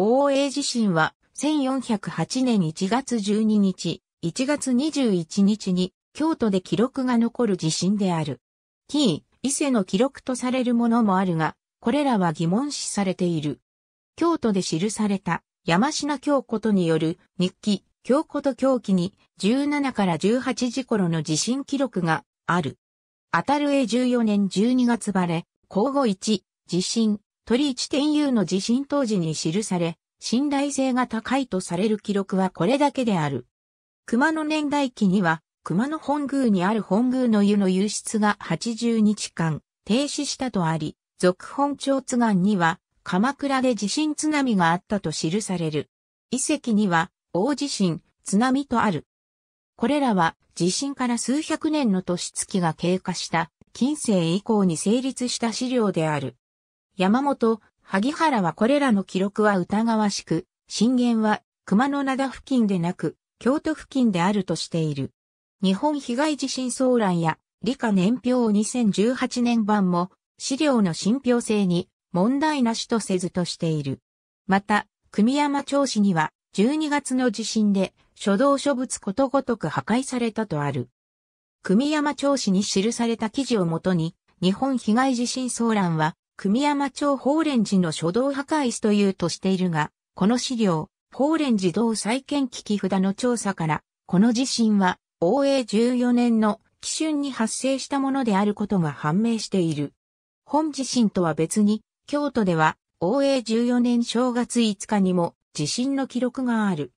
大江地震は1408年1月12日、1月21日に京都で記録が残る地震である。キー、伊勢の記録とされるものもあるが、これらは疑問視されている。京都で記された山品京子とによる日記、京子と京記に17から18時頃の地震記録がある。当たる永14年12月晴れ、交互1、地震、鳥一天佑の地震当時に記され、信頼性が高いとされる記録はこれだけである。熊野年代記には、熊野本宮にある本宮の湯の流出が80日間停止したとあり、続本町津岸には、鎌倉で地震津波があったと記される。遺跡には、大地震、津波とある。これらは、地震から数百年の年月が経過した、近世以降に成立した資料である。山本、萩原はこれらの記録は疑わしく、震源は熊野灘付近でなく、京都付近であるとしている。日本被害地震騒乱や理科年表2018年版も資料の信憑性に問題なしとせずとしている。また、組山町市には12月の地震で書道書物ことごとく破壊されたとある。組山町市に記された記事をもとに日本被害地震騒乱は組山町法蓮寺の書道破壊師というとしているが、この資料、法蓮寺道再建危機札の調査から、この地震は、応永14年の紀春に発生したものであることが判明している。本地震とは別に、京都では、応永14年正月5日にも地震の記録がある。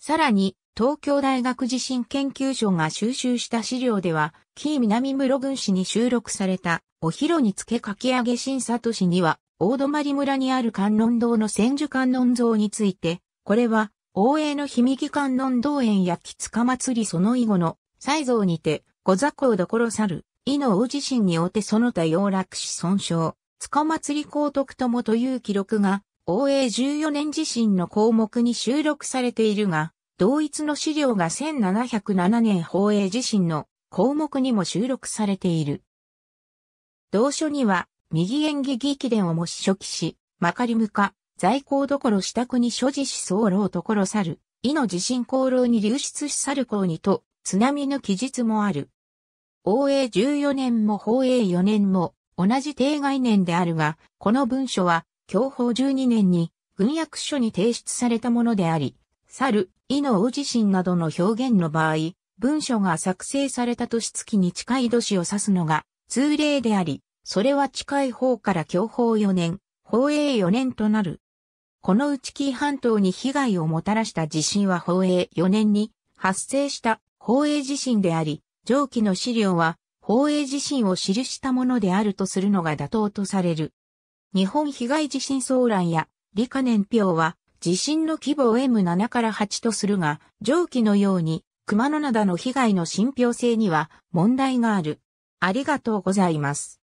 さらに、東京大学地震研究所が収集した資料では、紀南室郡市に収録されたお披露につけかき上げ新里市には、大泊村にある観音堂の千住観音像について、これは、大江の響密観音堂園や木塚祭りその以後の、再像にて、小座高所猿、井の大地震におてその他要落し損傷、塚祭り公徳ともという記録が、大江14年地震の項目に収録されているが、同一の資料が1707年宝永地震の項目にも収録されている。同書には、右演義劇伝をも初期し、まかりむか、在校どころ支度に所持し候ろうところ去る、意の地震功労に流出し去る行にと、津波の記述もある。応永14年も法永4年も、同じ定概念であるが、この文書は、教法12年に、軍役書に提出されたものであり、去る、意の大地震などの表現の場合、文書が作成された年月に近い年を指すのが通例であり、それは近い方から享保4年、宝永4年となる。このうち紀伊半島に被害をもたらした地震は宝永4年に発生した宝永地震であり、上記の資料は宝永地震を記したものであるとするのが妥当とされる。日本被害地震騒乱や理科年表は地震の規模を M7 から8とするが、上記のように熊野灘の被害の信憑性には問題がある。ありがとうございます。